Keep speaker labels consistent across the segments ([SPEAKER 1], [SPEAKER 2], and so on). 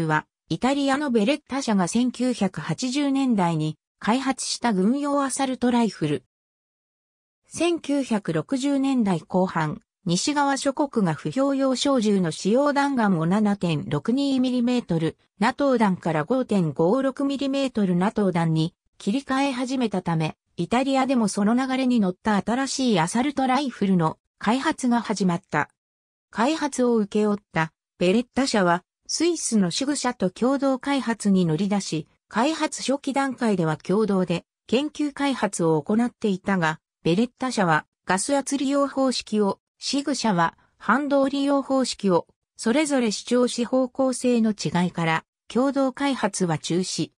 [SPEAKER 1] 中は、イタリアのベレッタ社が1980年代に開発した軍用アサルトライフル。1960年代後半、西側諸国が不評用小銃の使用弾丸を 7.62mm、NATO 弾から 5.56mm NATO 弾に切り替え始めたため、イタリアでもその流れに乗った新しいアサルトライフルの開発が始まった。開発を請け負ったベレッタ社はスイスのシグ社と共同開発に乗り出し、開発初期段階では共同で研究開発を行っていたが、ベレッタ社はガス圧利用方式を、シグ社は反動利用方式を、それぞれ主張し方向性の違いから、共同開発は中止。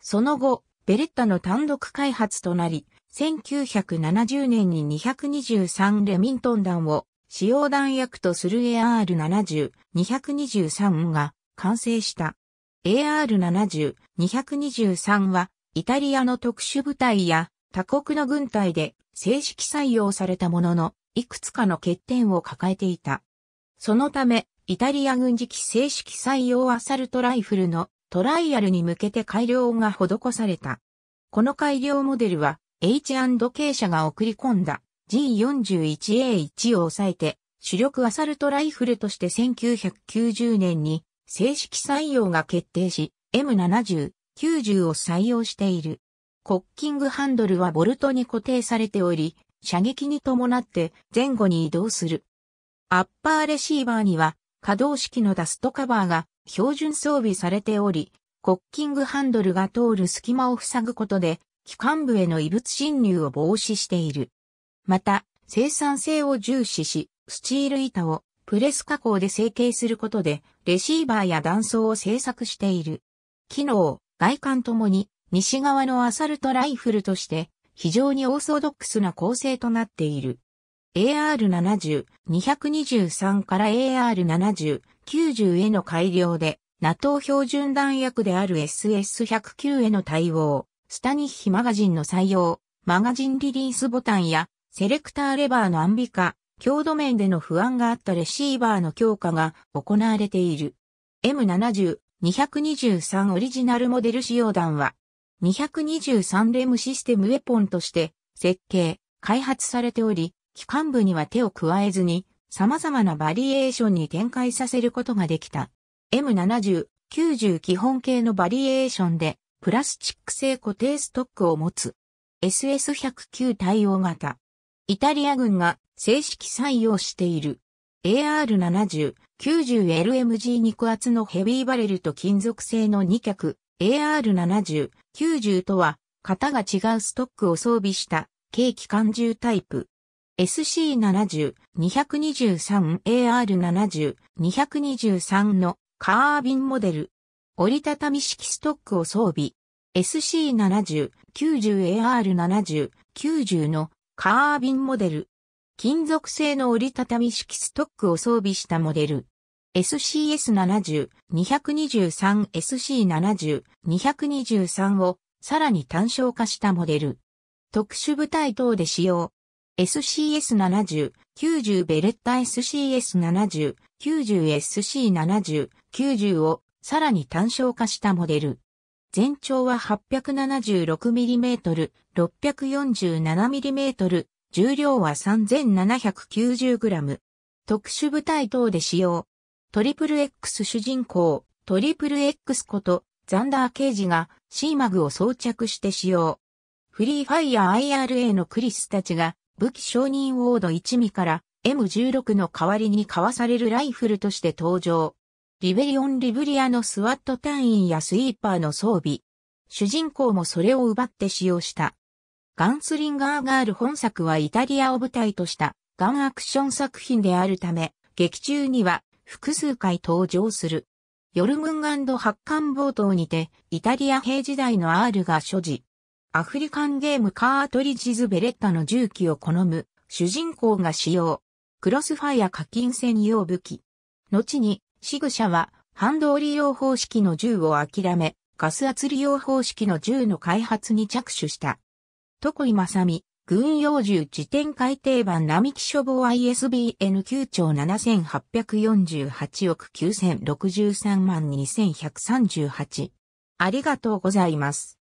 [SPEAKER 1] その後、ベレッタの単独開発となり、1970年に223レミントン弾を使用弾薬とする AR70、223が完成した。AR70、223はイタリアの特殊部隊や他国の軍隊で正式採用されたものの、いくつかの欠点を抱えていた。そのため、イタリア軍事機正式採用アサルトライフルのトライアルに向けて改良が施された。この改良モデルは H&K 社が送り込んだ G41A1 を抑えて、主力アサルトライフルとして1990年に正式採用が決定し、M70、90を採用している。コッキングハンドルはボルトに固定されており、射撃に伴って前後に移動する。アッパーレシーバーには可動式のダストカバーが標準装備されており、コッキングハンドルが通る隙間を塞ぐことで、機関部への異物侵入を防止している。また、生産性を重視し、スチール板をプレス加工で成形することで、レシーバーや断層を製作している。機能、外観ともに、西側のアサルトライフルとして、非常にオーソドックスな構成となっている。AR70、223から AR70、90への改良で、NATO 標準弾薬である SS109 への対応、スタニッヒマガジンの採用、マガジンリリースボタンやセレクターレバーのアンビ化、強度面での不安があったレシーバーの強化が行われている。M70、223オリジナルモデル使用弾は、223レムシステムウェポンとして設計、開発されており、機関部には手を加えずに、様々なバリエーションに展開させることができた。M70、90基本形のバリエーションで、プラスチック製固定ストックを持つ。SS109 対応型。イタリア軍が正式採用している AR70、90LMG 肉厚のヘビーバレルと金属製の2脚 AR70、90とは型が違うストックを装備した軽機関銃タイプ。SC70、223AR70、223のカービンモデル。折りたたみ式ストックを装備。SC70、90AR70、90のカービンモデル。金属製の折りたたみ式ストックを装備したモデル。SCS70、223、SC70、223をさらに単小化したモデル。特殊部隊等で使用。SCS70、90ベレッタ SCS70、90SC70、90をさらに単小化したモデル。全長は 876mm、647mm、重量は 3790g。特殊部隊等で使用。トリプル X 主人公、トリプル X ことザンダー・ケ事ジが C マグを装着して使用。フリーファイア IRA のクリスたちが武器承認ウォード一味から M16 の代わりに買わされるライフルとして登場。リベリオン・リブリアのスワット隊員やスイーパーの装備。主人公もそれを奪って使用した。ガンスリンガーガール本作はイタリアを舞台としたガンアクション作品であるため、劇中には複数回登場する。ヨルムンガンド発艦冒頭にて、イタリア兵時代の R が所持。アフリカンゲームカートリッジズベレッタの銃器を好む主人公が使用。クロスファイア課金専用武器。後にシグシャは、反動利用方式の銃を諦め、ガス圧利用方式の銃の開発に着手した。徳井正美、軍用銃自転改定版並木処方 ISBN 9兆7848億9063万2138。ありがとうございます。